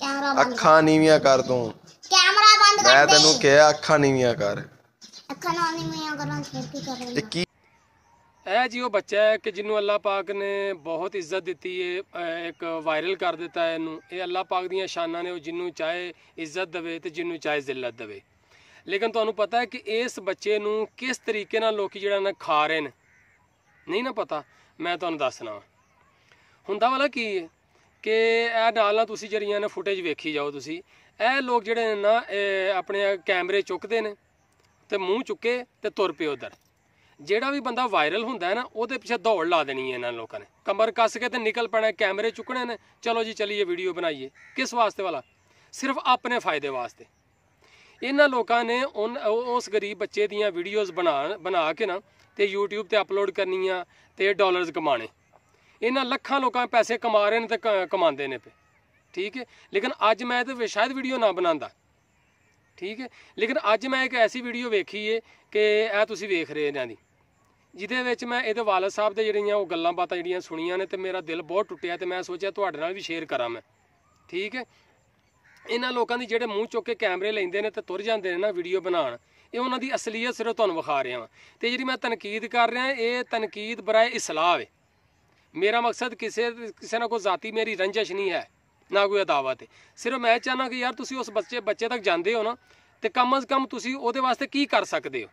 camera ਅੱਖਾਂ ਨੀਵੀਆਂ ਕਰ ਤੂੰ ਕੈਮਰਾ ਬੰਦ ਕਰ ਮੈਂ ਤੈਨੂੰ ਕਿਹਾ ਅੱਖਾਂ ਨੀਵੀਆਂ ਕਰ ਅੱਖਾਂ ਨਾ ਨੀਵੀਆਂ ਕਰਾਂ ਛੇਤੀ ਕੀ ਕਰ ਤੇ ਕੀ ਇਹ ਜੀ ਉਹ ਬੱਚਾ ਹੈ ਕਿ ਜਿਹਨੂੰ ਅੱਲਾਹ ਪਾਕ ਨੇ ਬਹੁਤ ਇੱਜ਼ਤ ਦਿੱਤੀ ਹੈ ਇੱਕ ਵਾਇਰਲ ਕਰ ਦਿੱਤਾ ਹੈ ਇਹਨੂੰ ਇਹ ਅੱਲਾਹ ਪਾਕ ਦੀਆਂ ਸ਼ਾਨਾਂ ਨੇ ਉਹ ਜਿਹਨੂੰ ਚਾਹੇ ਇੱਜ਼ਤ ਦੇਵੇ ਤੇ ਜਿਹਨੂੰ ਚਾਹੇ ਜ਼ਿਲਤ ਦੇਵੇ ਲੇਕਿਨ ਤੁਹਾਨੂੰ ਪਤਾ ਹੈ ਕਿ ਇਸ ਬੱਚੇ ਨੂੰ ਕਿਸ ਤਰੀਕੇ ਨਾਲ ਲੋਕੀ ਜਿਹੜਾ ਨਾ ਖਾ ਰਹੇ ਨੇ ਨਹੀਂ ਨਾ ਪਤਾ ਮੈਂ ਤੁਹਾਨੂੰ ਦੱਸਣਾ ਹੁੰਦਾ ਵਾਲਾ ਕੀ ਹੈ ਕਿ ਇਹ ਨਾਲ ਤੁਸੀਂ ਜਿਹੜੀਆਂ ਨੇ ਫੁਟੇਜ ਵੇਖੀ ਜਾਓ ਤੁਸੀਂ ਇਹ ਲੋਕ ਜਿਹੜੇ ਨੇ ਨਾ ਆਪਣੇ ਕੈਮਰੇ ਚੁੱਕਦੇ ਨੇ ਤੇ ਮੂੰਹ ਚੁੱਕੇ ਤੇ ਤੁਰ ਪਏ ਉਧਰ ਜਿਹੜਾ ਵੀ ਬੰਦਾ ਵਾਇਰਲ ਹੁੰਦਾ ਹੈ ਨਾ ਉਹਦੇ ਪਿੱਛੇ ਦੌੜ ਲਾ ਦੇਣੀ ਹੈ ਇਹਨਾਂ ਲੋਕਾਂ ਨੇ ਕਮਰ ਕੱਸ ਕੇ ਤੇ ਨਿਕਲ ਪੈਣਾ ਕੈਮਰੇ ਚੁੱਕਣੇ ਨੇ ਚਲੋ ਜੀ ਚਲੀਏ ਵੀਡੀਓ ਬਣਾਈਏ ਕਿਸ ਵਾਸਤੇ ਵਾਲਾ ਸਿਰਫ ਆਪਣੇ ਫਾਇਦੇ ਵਾਸਤੇ ਇਹਨਾਂ ਲੋਕਾਂ ਨੇ ਉਸ ਗਰੀਬ ਬੱਚੇ ਦੀਆਂ ਵੀਡੀਓਜ਼ ਬਣਾ ਬਣਾ ਕੇ ਨਾ ਤੇ YouTube ਤੇ ਅਪਲੋਡ ਕਰਨੀਆਂ ਤੇ ਡਾਲਰਸ ਕਮਾਣੇ ਇਹਨਾਂ ਲੱਖਾਂ ਲੋਕਾਂ ਪੈਸੇ ਕਮਾ ਰਹੇ ਨੇ ਤੇ ਕਮਾਉਂਦੇ ਨੇ ਪੇ ਠੀਕ ਹੈ ਲੇਕਿਨ ਅੱਜ ਮੈਂ ਤੇ ਸ਼ਾਇਦ ਵੀਡੀਓ ਨਾ ਬਣਾਉਂਦਾ ਠੀਕ ਹੈ ਲੇਕਿਨ ਅੱਜ ਮੈਂ ਇੱਕ ਐਸੀ ਵੀਡੀਓ ਵੇਖੀ ਏ ਕਿ ਇਹ ਤੁਸੀਂ ਵੇਖ ਰਹੇ ਇਹਨਾਂ ਦੀ ਜਿਹਦੇ ਵਿੱਚ ਮੈਂ ਇਹਦੇ ਵਾਲਦ ਸਾਹਿਬ ਦੇ ਜਿਹੜੀਆਂ ਉਹ ਗੱਲਾਂ ਬਾਤਾਂ ਜਿਹੜੀਆਂ ਸੁਣੀਆਂ ਨੇ ਤੇ ਮੇਰਾ ਦਿਲ ਬਹੁਤ ਟੁੱਟਿਆ ਤੇ ਮੈਂ ਸੋਚਿਆ ਤੁਹਾਡੇ ਨਾਲ ਵੀ ਸ਼ੇਅਰ ਕਰਾਂ ਮੈਂ ਠੀਕ ਹੈ ਇਹਨਾਂ ਲੋਕਾਂ ਦੀ ਜਿਹੜੇ ਮੂੰਹ ਚੁੱਕ ਕੇ ਕੈਮਰੇ ਲੈਂਦੇ ਨੇ ਤੇ ਤੁਰ ਜਾਂਦੇ ਨੇ ਨਾ ਵੀਡੀਓ ਬਣਾਉਣ ਇਹ ਉਹਨਾਂ ਦੀ ਅਸਲੀਅਤ ਸਿਰਫ ਤੁਹਾਨੂੰ ਵਿਖਾ ਰਿਹਾ ਤੇ ਜਿਹੜੀ ਮੈਂ ਤਨਕੀਦ ਕਰ ਰਿਹਾ ਇਹ ਤਨਕੀਦ ਬਰਾਏ ਇਸਲਾਹ ਹੈ ਮੇਰਾ ਮਕਸਦ ਕਿਸੇ ਕਿਸੇ ਨਾਲ ਕੋਈ ਜ਼ਾਤੀ ਮੇਰੀ ਰੰਜਿਸ਼ ਨਹੀਂ ਹੈ ਨਾ ਕੋਈ ਦਾਵਤ ਹੈ ਸਿਰਫ ਮੈਂ ਚਾਹਨਾ ਕਿ ਯਾਰ ਤੁਸੀਂ ਉਸ ਬੱਚੇ ਬੱਚੇ ਤੱਕ ਜਾਂਦੇ ਹੋ ਨਾ ਤੇ ਕਮ ਅਜ਼ ਕਮ ਤੁਸੀਂ ਉਹਦੇ ਵਾਸਤੇ ਕੀ ਕਰ ਸਕਦੇ ਹੋ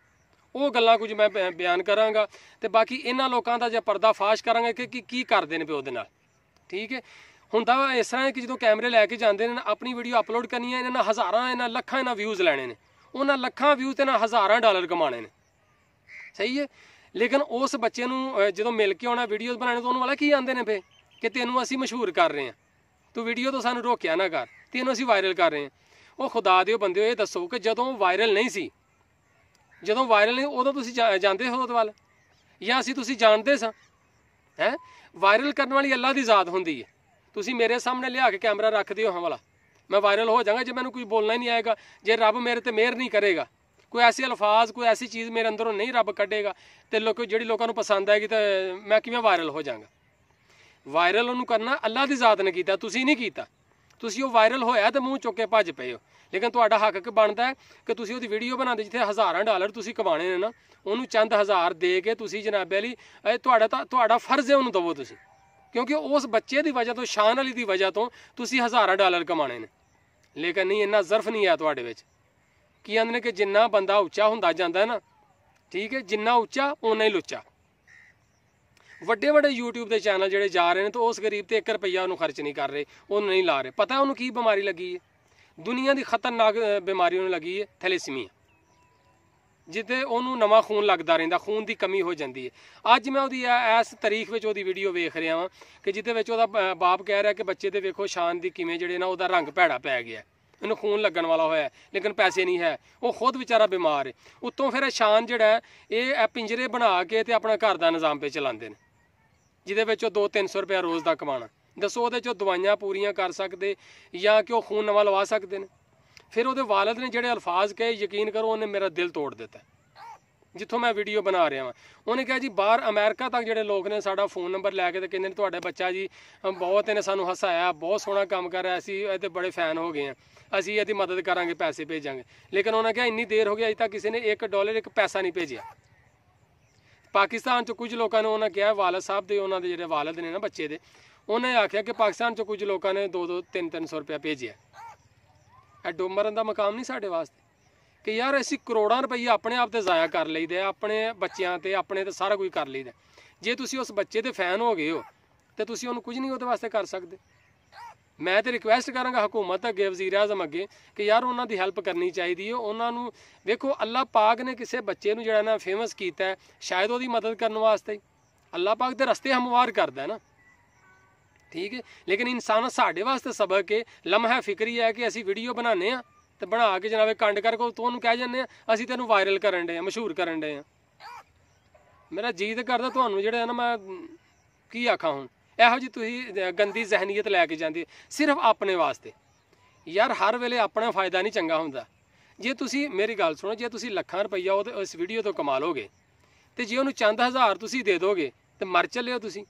ਉਹ ਗੱਲਾਂ ਕੁਝ ਮੈਂ ਬਿਆਨ ਕਰਾਂਗਾ ਤੇ ਬਾਕੀ ਇਹਨਾਂ ਲੋਕਾਂ ਦਾ ਜੇ ਪਰਦਾ ਫਾਸ਼ ਕਰਾਂਗੇ ਕਿ ਕੀ ਕਰਦੇ ਨੇ ਪਿਓ ਦੇ ਨਾਲ ਠੀਕ ਹੈ ਹੁੰਦਾ ਇਸ ਤਰ੍ਹਾਂ ਕਿ ਜਦੋਂ ਕੈਮਰੇ ਲੈ ਕੇ ਜਾਂਦੇ ਨੇ ਆਪਣੀ ਵੀਡੀਓ ਅਪਲੋਡ ਕਰਨੀ ਹੈ ਇਹਨਾਂ ਨੇ ਹਜ਼ਾਰਾਂ ਇਹਨਾਂ ਲੱਖਾਂ ਇਹਨਾਂ ਵਿਊਜ਼ ਲੈਣੇ ਨੇ ਉਹਨਾਂ ਲੱਖਾਂ ਵਿਊਜ਼ ਤੇ ਨਾ ਹਜ਼ਾਰਾਂ ਡਾਲਰ ਕਮਾਣੇ ਨੇ ਸਹੀ ਹੈ ਲੇਕਿਨ ਉਸ ਬੱਚੇ ਨੂੰ ਜਦੋਂ ਮਿਲ ਕੇ ਆਉਣਾ ਵੀਡੀਓਜ਼ ਬਣਾਉਣੇ ਤਾਂ ਉਹਨੂੰ ਵਾਲਾ ਕੀ ਆਂਦੇ ਨੇ ਫੇ ਕਿ ਤੈਨੂੰ ਅਸੀਂ ਮਸ਼ਹੂਰ ਕਰ ਰਹੇ ਹਾਂ ਤੂੰ ਵੀਡੀਓ ਤੋਂ ਸਾਨੂੰ ਰੋਕਿਆ ਨਾ ਕਰ ਤੈਨੂੰ ਅਸੀਂ ਵਾਇਰਲ ਕਰ ਰਹੇ ਹਾਂ ਉਹ ਖੁਦਾ ਦੇ ਬੰਦੇ ਇਹ ਦੱਸੋ ਕਿ ਜਦੋਂ ਵਾਇਰਲ ਨਹੀਂ ਸੀ ਜਦੋਂ ਵਾਇਰਲ ਨਹੀਂ ਉਦੋਂ ਤੁਸੀਂ ਜਾਂਦੇ ਹੋ ਉਹਦੇ ਵੱਲ ਜਾਂ ਅਸੀਂ ਤੁਸੀਂ ਜਾਣਦੇ ਸਾਂ ਹੈ ਵਾਇਰਲ ਕਰਨ ਵਾਲੀ ਅੱਲਾ ਦੀ ਜ਼ਾਤ ਹੁੰਦੀ ਹੈ ਤੁਸੀਂ ਮੇਰੇ ਸਾਹਮਣੇ ਲਿਆ ਕੇ ਕੈਮਰਾ ਰੱਖ ਦਿਓ ਹਾਂ ਵਾਲਾ ਮੈਂ ਵਾਇਰਲ ਹੋ ਜਾਵਾਂਗਾ ਜੇ ਮੈਨੂੰ ਕੋਈ ਬੋਲਣਾ ਹੀ ਨਹੀਂ ਆਏਗਾ ਜੇ ਰੱਬ ਮੇਰੇ ਤੇ ਮਿਹਰ ਨਹੀਂ ਕਰੇਗਾ ਕੋਈ ਐਸੇ ਅਲਫਾਜ਼ ਕੋਈ ਐਸੀ ਚੀਜ਼ ਮੇਰੇ ਅੰਦਰੋਂ ਨਹੀਂ ਰੱਬ ਕੱਢੇਗਾ ਤੇ ਲੋਕ ਜਿਹੜੀ ਲੋਕਾਂ ਨੂੰ ਪਸੰਦ ਆਏਗੀ ਤੇ ਮੈਂ ਕਿਵੇਂ ਵਾਇਰਲ ਹੋ ਜਾਵਾਂਗਾ ਵਾਇਰਲ ਉਹਨੂੰ ਕਰਨਾ ਅੱਲਾ ਦੀ ਜ਼ਾਤ ਨੇ ਕੀਤਾ ਤੁਸੀਂ ਨਹੀਂ ਕੀਤਾ ਤੁਸੀਂ ਉਹ ਵਾਇਰਲ ਹੋਇਆ ਤੇ ਮੂੰਹ ਚੁੱਕ ਕੇ ਭੱਜ ਪਏ ਹੋ ਲੇਕਿਨ ਤੁਹਾਡਾ ਹੱਕ ਕਿ ਬਣਦਾ ਹੈ ਕਿ ਤੁਸੀਂ ਉਹਦੀ ਵੀਡੀਓ ਬਣਾਉਂਦੇ ਜਿੱਥੇ ਹਜ਼ਾਰਾਂ ਡਾਲਰ ਤੁਸੀਂ ਕਮਾਣੇ ਨੇ ਨਾ ਉਹਨੂੰ ਚੰਦ ਹਜ਼ਾਰ ਦੇ ਕੇ ਤੁਸੀਂ ਜਨਾਬ ਅਲੀ ਇਹ ਤੁਹਾਡਾ ਤਾਂ ਤੁਹਾਡਾ ਫਰਜ਼ ਹੈ ਉਹਨੂੰ ਦਵੋ ਤੁਸੀਂ ਕਿਉਂਕਿ ਉਸ ਬੱਚੇ ਦੀ ਵਜ੍ਹਾ ਤੋਂ ਸ਼ਾਨ ਅਲੀ ਦੀ ਵਜ੍ਹਾ ਤੋਂ ਤੁਸੀਂ ਹਜ਼ਾਰਾਂ ਡਾਲਰ ਕਮਾਣੇ ਨੇ ਲੇਕਿਨ ਨਹੀਂ ਇੰਨਾ ਜ਼ਰਫ ਨਹੀਂ ਆ ਤੁਹਾਡੇ ਵਿੱਚ ਕੀ ਆਂਦੇ ਨੇ ਕਿ ਜਿੰਨਾ ਬੰਦਾ ਉੱਚਾ ਹੁੰਦਾ ਜਾਂਦਾ ਹੈ ਨਾ ਠੀਕ ਹੈ ਜਿੰਨਾ ਉੱਚਾ ਉਨਾ ਹੀ ਲੁੱਚਾ ਵੱਡੇ ਵੱਡੇ YouTube ਦੇ ਚੈਨਲ ਜਿਹੜੇ ਜਾ ਰਹੇ ਨੇ ਤਾਂ ਉਸ ਗਰੀਬ ਤੇ 1 ਰੁਪਿਆ ਉਹਨੂੰ ਖਰਚ ਨਹੀਂ ਕਰ ਰਹੇ ਉਹ ਨਹੀਂ ਲਾ ਰਹੇ ਪਤਾ ਉਹਨੂੰ ਕੀ ਬਿਮਾਰੀ ਲੱਗੀ ਹੈ ਦੁਨੀਆ ਦੀ ਖਤਰਨਾਕ ਬਿਮਾਰੀ ਉਹਨੂੰ ਲੱਗੀ ਹੈ ਥੈਲੇਸੀਮੀਆ ਜਿੱਤੇ ਉਹਨੂੰ ਨਵਾਂ ਖੂਨ ਲੱਗਦਾ ਰਹਿੰਦਾ ਖੂਨ ਦੀ ਕਮੀ ਹੋ ਜਾਂਦੀ ਹੈ ਅੱਜ ਮੈਂ ਉਹਦੀ ਇਸ ਤਾਰੀਖ ਵਿੱਚ ਉਹਦੀ ਵੀਡੀਓ ਵੇਖ ਰਿਹਾ ਹਾਂ ਕਿ ਜਿੱਤੇ ਵਿੱਚ ਉਹਦਾ ਬਾਪ ਕਹਿ ਰਿਹਾ ਕਿ ਬੱਚੇ ਤੇ ਵੇਖੋ ਸ਼ਾਨ ਦੀ ਕਿਵੇਂ ਜਿਹੜੇ ਨਾ ਉਹਦਾ ਰੰਗ ਭੈੜਾ ਪੈ ਗਿਆ ਇਹਨੂੰ ਖੂਨ ਲੱਗਣ ਵਾਲਾ ਹੋਇਆ ਲੇਕਿਨ ਪੈਸੇ ਨਹੀਂ ਹੈ ਉਹ ਖੁਦ ਵਿਚਾਰਾ ਬਿਮਾਰ ਹੈ ਉਤੋਂ ਫਿਰ ਸ਼ਾਨ ਜਿਹੜਾ ਇਹ ਪਿੰਜਰੇ ਬਣਾ ਕੇ ਤੇ ਆਪਣਾ ਘਰ ਦਾ ਨਿਜ਼ਾਮ ਪੇ ਚਲਾਉਂਦੇ ਨੇ ਜਿਹਦੇ ਵਿੱਚ ਉਹ 2-300 ਰੁਪਏ ਰੋਜ਼ ਦਾ ਕਮਾਣਾ ਦੱਸੋ ਉਹਦੇ ਚੋਂ ਦਵਾਈਆਂ ਪੂਰੀਆਂ ਕਰ ਸਕਦੇ ਜਾਂ ਕਿ ਉਹ ਖੂਨ ਨਵਾਂ ਲਵਾ ਸਕਦੇ ਨੇ ਫਿਰ ਉਹਦੇ ਵਾਲਦ ਨੇ ਜਿਹੜੇ ਅਲਫਾਜ਼ ਕਹੇ ਯਕੀਨ ਕਰੋ ਉਹਨੇ ਮੇਰਾ ਦਿਲ ਤੋੜ ਦਿੱਤਾ ਜਿੱਥੋਂ ਮੈਂ ਵੀਡੀਓ ਬਣਾ ਰਿਹਾ ਹਾਂ ਉਹਨੇ ਕਿਹਾ ਜੀ ਬਾਹਰ ਅਮਰੀਕਾ ਤੱਕ ਜਿਹੜੇ ਲੋਕ ਨੇ ਸਾਡਾ ਫੋਨ ਨੰਬਰ ਲੈ ਕੇ ਤੇ ਕਹਿੰਦੇ ਨੇ ਤੁਹਾਡਾ ਬੱਚਾ ਜੀ ਬਹੁਤ ਇਹਨੇ ਸਾਨੂੰ ਹਸਾਇਆ ਬਹੁਤ ਸੋਹਣਾ ਕੰਮ ਕਰ ਰਿਹਾ ਸੀ ਇਹਦੇ ਬੜੇ ਫੈਨ ਹੋ ਗਏ ਆ ਅਸੀਂ ਇਹਦੀ ਮਦਦ ਕਰਾਂਗੇ ਪੈਸੇ ਭੇਜਾਂਗੇ ਲੇਕਿਨ ਉਹਨਾਂ ਕਿਹਾ ਇੰਨੀ ਦੇਰ ਹੋ ਗਈ ਅਜੇ ਤੱਕ ਕਿਸੇ ਨੇ 1 ਡਾਲਰ ਇੱਕ ਪੈਸਾ ਨਹੀਂ ਭੇਜਿਆ ਪਾਕਿਸਤਾਨ 'ਚ ਕੁਝ ਲੋਕਾਂ ਨੇ ਉਹਨਾਂ ਕਿਹਾ ਵਾਲਦ ਸਾਹਿਬ ਦੇ ਉਹਨਾਂ ਦੇ ਜਿਹੜੇ ਵਾਲਦ ਨੇ ਨਾ ਬੱਚੇ ਦੇ ਉਹਨੇ ਆਖਿਆ ਕਿ ਪਾਕਿਸਤਾਨ 'ਚ ਕੁਝ ਲੋਕਾਂ ਨੇ 2-2 3-300 ਰੁਪਏ ਭੇਜਿਆ ਇਹ ਡੋਮਰਨ ਦਾ ਮਕਾਮ ਨਹੀਂ ਸਾਡੇ ਵਾਸਤੇ ਕਿ ਯਾਰ ਅਸੀਂ ਕਰੋੜਾਂ ਰੁਪਏ ਆਪਣੇ ਆਪ ਤੇ ਜ਼ਾਇਆ ਕਰ ਲਈਦੇ ਆ ਆਪਣੇ ਬੱਚਿਆਂ ਤੇ ਆਪਣੇ ਤੇ ਸਾਰਾ ਕੁਝ ਕਰ ਲਈਦਾ ਜੇ ਤੁਸੀਂ ਉਸ ਬੱਚੇ ਦੇ ਫੈਨ ਹੋ ਗਏ ਹੋ ਤੇ ਤੁਸੀਂ ਉਹਨੂੰ ਕੁਝ ਨਹੀਂ ਉਹਦੇ ਵਾਸਤੇ ਕਰ ਸਕਦੇ ਮੈਂ ਤੇ ਰਿਕੁਐਸਟ ਕਰਾਂਗਾ ਹਕੂਮਤ ਅੱਗੇ ਵਜ਼ੀਰ ਆਜ਼ਮ ਅੱਗੇ ਕਿ ਯਾਰ ਉਹਨਾਂ ਦੀ ਹੈਲਪ ਕਰਨੀ ਚਾਹੀਦੀ ਹੈ ਉਹਨਾਂ ਨੂੰ ਵੇਖੋ ਅੱਲਾਹ ਪਾਕ ਨੇ ਕਿਸੇ ਬੱਚੇ ਨੂੰ ਜਿਹੜਾ ਨਾ ਫੇਮਸ ਕੀਤਾ ਸ਼ਾਇਦ ਉਹਦੀ ਮਦਦ ਕਰਨ ਵਾਸਤੇ ਅੱਲਾਹ ਪਾਕ ਦੇ ਰਸਤੇ ਹਮਵਾਰ ਕਰਦਾ ਹੈ ਨਾ ਠੀਕ ਹੈ ਲੇਕਿਨ ਇਨਸਾਨ ਸਾਡੇ ਵਾਸਤੇ ਸਬਕ ਹੈ ਲਮਹਾ ਫਿਕਰੀ ਹੈ ਕਿ ਅਸੀਂ ਵੀਡੀਓ ਬਣਾਉਂਦੇ ਆ ਤੇ ਬਣਾ ਕੇ ਜਨਾਬੇ ਕੰਡ ਕਰ ਕੋ ਉਹਨੂੰ ਕਹਿ ਜੰਨੇ ਆ ਅਸੀਂ ਤੈਨੂੰ ਵਾਇਰਲ ਕਰਨ ਦੇ ਆ ਮਸ਼ਹੂਰ ਕਰਨ ਦੇ ਆ ਮੇਰਾ ਜੀਦ ਕਰਦਾ ਤੁਹਾਨੂੰ ਜਿਹੜਾ ਨਾ ਮੈਂ ਕੀ ਆਖਾਂ ਹੁਣ ਇਹੋ ਜੀ ਤੁਸੀਂ ਗੰਦੀ ਜ਼ਹਿਨੀਅਤ ਲੈ ਕੇ ਜਾਂਦੇ ਸਿਰਫ ਆਪਣੇ ਵਾਸਤੇ ਯਾਰ ਹਰ ਵੇਲੇ ਆਪਣਾ ਫਾਇਦਾ ਨਹੀਂ ਚੰਗਾ ਹੁੰਦਾ ਜੇ ਤੁਸੀਂ ਮੇਰੀ ਗੱਲ ਸੁਣੋ ਜੇ ਤੁਸੀਂ ਲੱਖਾਂ ਰੁਪਈਆ ਉਹ ਇਸ ਵੀਡੀਓ ਤੋਂ ਕਮਾ ਲੋਗੇ ਤੇ ਜੇ ਉਹਨੂੰ ਚੰਦ ਹਜ਼ਾਰ ਤੁਸੀਂ ਦੇ ਦੋਗੇ ਤੇ ਮਰ ਚੱਲਿਓ ਤੁਸੀਂ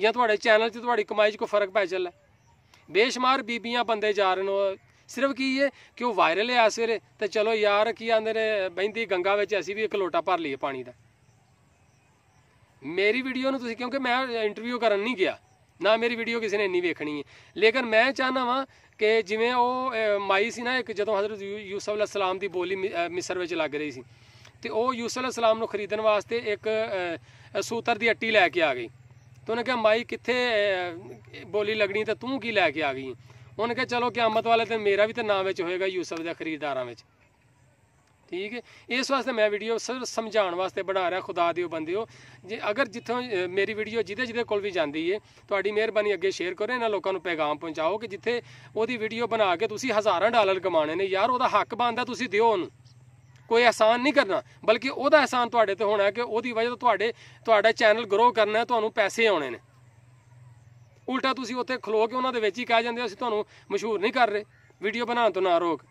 ਜਾਂ ਤੁਹਾਡੇ ਚੈਨਲ 'ਚ ਤੁਹਾਡੀ ਕਮਾਈ 'ਚ ਕੋਈ ਫਰਕ ਪੈ ਚੱਲਾ ਬੇਸ਼ਮਾਰ ਬੀਬੀਆਂ ਬੰਦੇ ਜਾ ਰਹੇ ਨੇ ਸਿਰਫ ਕੀ ਹੈ ਕਿ ਉਹ ਵਾਇਰਲ ਹੈ ਸਵੇਰੇ ਤੇ ਚਲੋ ਯਾਰ ਕੀ ਆਂਦੇ ਨੇ ਬੈਂਦੀ ਗੰਗਾ ਵਿੱਚ ਅਸੀਂ ਵੀ ਇੱਕ ਲੋਟਾ ਭਰ ਲਈਏ ਪਾਣੀ ਦਾ ਮੇਰੀ ਵੀਡੀਓ ਨੂੰ ਤੁਸੀਂ ਕਿਉਂਕਿ ਮੈਂ ਇੰਟਰਵਿਊ ਕਰਨ ਨਹੀਂ ਗਿਆ ਨਾ ਮੇਰੀ ਵੀਡੀਓ ਕਿਸੇ ਨੇ ਨਹੀਂ ਵੇਖਣੀ ਹੈ ਲੇਕਿਨ ਮੈਂ ਚਾਹਨਾ ਵਾਂ ਕਿ ਜਿਵੇਂ ਉਹ ਮਾਈ ਸੀ ਨਾ ਇੱਕ ਜਦੋਂ ਹਜ਼ਰਤ ਯੂਸਫ ਅਲੈ ਸਲਾਮ ਦੀ ਬੋਲੀ ਮਿਸਰ ਵਿੱਚ ਲੱਗ ਰਹੀ ਸੀ ਤੇ ਉਹ ਯੂਸਫ ਅਲੈ ਸਲਾਮ ਨੂੰ ਖਰੀਦਣ ਵਾਸਤੇ ਇੱਕ ਸੂਤਰ ਦੀ ਅੱਟੀ ਲੈ ਕੇ ਆ ਗਈ ਤੇ ਉਹਨੇ ਕਿਹਾ ਮਾਈ ਕਿੱਥੇ ਬੋਲੀ ਲੱਗਣੀ ਤੇ ਤੂੰ ਕੀ ਲੈ ਕੇ ਆ ਗਈ ਉਹਨੇ ਕਿਹਾ ਚਲੋ ਕਿਆਮਤ ਵਾਲੇ ਦਿਨ ਮੇਰਾ ਵੀ ਤੇ ਨਾਮ ਵਿੱਚ ਹੋਏਗਾ ਯੂਸਫ ਦੇ ਖਰੀਦਦਾਰਾਂ ਵਿੱਚ ਠੀਕ ਹੈ ਇਸ ਵਾਸਤੇ ਮੈਂ ਵੀਡੀਓ ਸਿਰਫ ਸਮਝਾਉਣ ਵਾਸਤੇ ਬਣਾ ਰਿਹਾ ਖੁਦਾ ਦਿਓ ਬੰਦਿਓ ਜੇ ਅਗਰ ਜਿੱਥੋਂ ਮੇਰੀ ਵੀਡੀਓ ਜਿੱਦੇ ਜਿੱਦੇ ਕੋਲ ਵੀ ਜਾਂਦੀ ਹੈ ਤੁਹਾਡੀ ਮਿਹਰਬਾਨੀ ਅੱਗੇ ਸ਼ੇਅਰ ਕਰੋ ਇਹਨਾਂ ਲੋਕਾਂ ਨੂੰ ਪੈਗਾਮ ਪਹੁੰਚਾਓ ਕਿ ਜਿੱਥੇ ਉਹਦੀ ਵੀਡੀਓ ਬਣਾ ਕੇ ਤੁਸੀਂ ਹਜ਼ਾਰਾਂ ਡਾਲਰ ਕਮਾਣੇ ਨੇ ਯਾਰ ਉਹਦਾ ਹੱਕ ਬਣਦਾ ਤੁਸੀਂ ਦਿਓ ਉਹਨੂੰ ਕੋਈ ਆਸਾਨ ਨਹੀਂ ਕਰਨਾ ਬਲਕਿ ਉਹਦਾ ਆਸਾਨ ਤੁਹਾਡੇ ਤੇ ਹੋਣਾ ਕਿ ਉਹਦੀ ਵਜ੍ਹਾ ਤੋਂ ਤੁਹਾਡੇ ਤੁਹਾਡਾ ਚੈਨਲ ਗਰੋ ਕਰਨਾ ਤੁਹਾਨੂੰ ਪੈਸੇ ਆਉਣੇ ਨੇ ਉਲਟਾ ਤੁਸੀਂ ਉੱਥੇ ਖਲੋ ਕੇ ਉਹਨਾਂ ਦੇ ਵਿੱਚ ਹੀ ਕਹਿ ਜਾਂਦੇ ਅਸੀਂ ਤੁਹਾਨੂੰ ਮਸ਼ਹੂਰ ਨਹੀਂ ਕਰ ਰਹੇ ਵੀਡੀਓ ਬਣਾਉਣ ਤੋਂ ਨਾ ਰੋਕ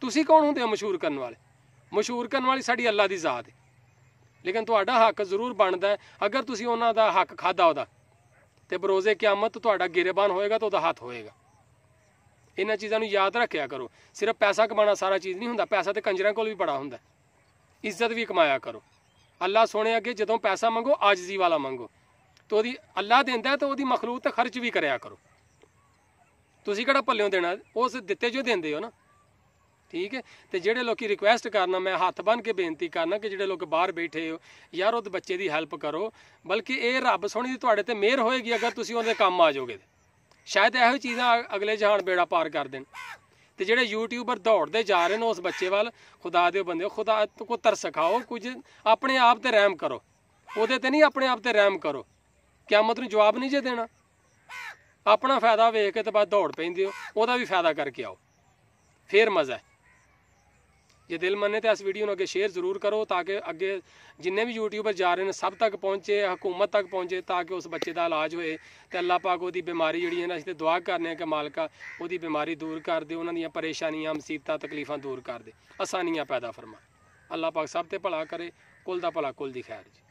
ਤੁਸੀਂ ਕੌਣ ਹੁੰਦੇ ਹੋ ਮਸ਼ਹੂਰ ਕਰਨ ਵਾਲੇ ਮਸ਼ਹੂਰ ਕਰਨ ਵਾਲੀ ਸਾਡੀ ਅੱਲਾ ਦੀ ਜ਼ਾਤ ਹੈ ਲੇਕਿਨ ਤੁਹਾਡਾ ਹੱਕ ਜ਼ਰੂਰ ਬਣਦਾ ਹੈ ਅਗਰ ਤੁਸੀਂ ਉਹਨਾਂ ਦਾ ਹੱਕ ਖਾਦਾ ਉਹਦਾ ਤੇ ਬਰੋਜ਼ੇ ਕਿਆਮਤ ਤੁਹਾਡਾ ਗਿਰੇਬਾਨ ਹੋਏਗਾ ਤਾਂ ਉਹਦਾ ਹੱਥ ਹੋਏਗਾ ਇਹਨਾਂ ਚੀਜ਼ਾਂ ਨੂੰ ਯਾਦ ਰੱਖਿਆ ਕਰੋ ਸਿਰਫ ਪੈਸਾ ਕਮਾਣਾ ਸਾਰਾ ਚੀਜ਼ ਨਹੀਂ ਹੁੰਦਾ ਪੈਸਾ ਤੇ ਕੰਜਰਾਂ ਕੋਲ ਵੀ ਬੜਾ ਹੁੰਦਾ ਇੱਜ਼ਤ ਵੀ ਕਮਾਇਆ ਕਰੋ ਅੱਲਾ ਸੋਹਣੇ ਅੱਗੇ ਜਦੋਂ ਪੈਸਾ ਮੰਗੋ ਆਜਜ਼ੀ ਵਾਲਾ ਮੰਗੋ ਤੇ ਉਹਦੀ ਅੱਲਾ ਦਿੰਦਾ ਤਾਂ ਉਹਦੀ ਮਖਲੂਕ ਤੇ ਖਰਚ ਵੀ ਕਰਿਆ ਕਰੋ ਤੁਸੀਂ ਕਿਹੜਾ ਪੱਲਿਓਂ ਦੇਣਾ ਉਸ ਦਿੱਤੇ ਜੋ ਦਿੰਦੇ ਹੋ ਨਾ ਠੀਕ ਹੈ ਤੇ ਜਿਹੜੇ ਲੋਕੀ ਰਿਕੁਐਸਟ ਕਰਨਾ ਮੈਂ ਹੱਥ ਬੰਨ ਕੇ ਬੇਨਤੀ ਕਰਨਾ ਕਿ ਜਿਹੜੇ ਲੋਕ ਬਾਹਰ ਬੈਠੇ ਹੋ ਯਾਰ ਉਹ ਬੱਚੇ ਦੀ ਹੈਲਪ ਕਰੋ ਬਲਕਿ ਇਹ ਰੱਬ ਸੋਹਣੀ ਦੀ ਤੁਹਾਡੇ ਤੇ ਮਿਹਰ ਹੋਏਗੀ ਅਗਰ ਤੁਸੀਂ ਉਹਦੇ ਕੰਮ ਆ ਜਾਓਗੇ ਸ਼ਾਇਦ ਇਹੋ ਚੀਜ਼ਾਂ ਅਗਲੇ ਜਹਾਨ ਬੇੜਾ ਪਾਰ ਕਰ ਦੇਣ ਤੇ ਜਿਹੜੇ ਯੂਟਿਊਬਰ ਦੌੜਦੇ ਜਾ ਰਹੇ ਨੇ ਉਸ ਬੱਚੇ ਵੱਲ ਖੁਦਾ ਦੇ ਬੰਦੇ ਖੁਦਾ ਕੋ ਤਰਸ ਖਾਓ ਕੁਝ ਆਪਣੇ ਆਪ ਤੇ ਰਹਿਮ ਕਰੋ ਉਹਦੇ ਤੇ ਨਹੀਂ ਆਪਣੇ ਆਪ ਤੇ ਰਹਿਮ ਕਰੋ ਕਿਆਮਤ ਨੂੰ ਜਵਾਬ ਨਹੀਂ ਜੇ ਦੇਣਾ ਆਪਣਾ ਫਾਇਦਾ ਵੇਖ ਕੇ ਤੇ ਬਾਅਦ ਦੌੜ ਪੈਂਦੇ ਹੋ ਉਹਦਾ ਵੀ ਫਾਇਦਾ ਕਰਕੇ ਆਓ ਫੇਰ ਮਜ਼ਾ ਜੇ ਦਿਲ ਮੰਨੇ ਤੇ ਇਸ ਵੀਡੀਓ ਨੂੰ ਅੱਗੇ ਸ਼ੇਅਰ ਜ਼ਰੂਰ ਕਰੋ ਤਾਂ ਕਿ ਅੱਗੇ ਜਿੰਨੇ ਵੀ ਯੂਟਿਊਬਰ ਜਾ ਰਹੇ ਨੇ ਸਭ ਤੱਕ ਪਹੁੰਚੇ ਹਕੂਮਤ ਤੱਕ ਪਹੁੰਚੇ ਤਾਂ ਕਿ ਉਸ ਬੱਚੇ ਦਾ ਇਲਾਜ ਹੋਏ ਤੇ ਅੱਲਾਹ ਪਾਕ ਉਹਦੀ ਬਿਮਾਰੀ ਜਿਹੜੀ ਹੈ ਨਾ ਅਸੀਂ ਤੇ ਦੁਆ ਕਰਨੇ ਆ ਕਿ ਮਾਲਕਾ ਉਹਦੀ ਬਿਮਾਰੀ ਦੂਰ ਕਰ ਦੇ ਉਹਨਾਂ ਦੀਆਂ ਪਰੇਸ਼ਾਨੀਆਂ ਮੁਸੀਬਤਾਂ ਤਕਲੀਫਾਂ ਦੂਰ ਕਰ ਦੇ ਆਸਾਨੀਆਂ ਪੈਦਾ ਫਰਮਾ ਅੱਲਾਹ ਪਾਕ ਸਭ ਤੇ ਭਲਾ ਕਰੇ ਕੁੱਲ ਦਾ ਭਲਾ ਕੁੱਲ ਦੀ ਖੈਰ ਜੀ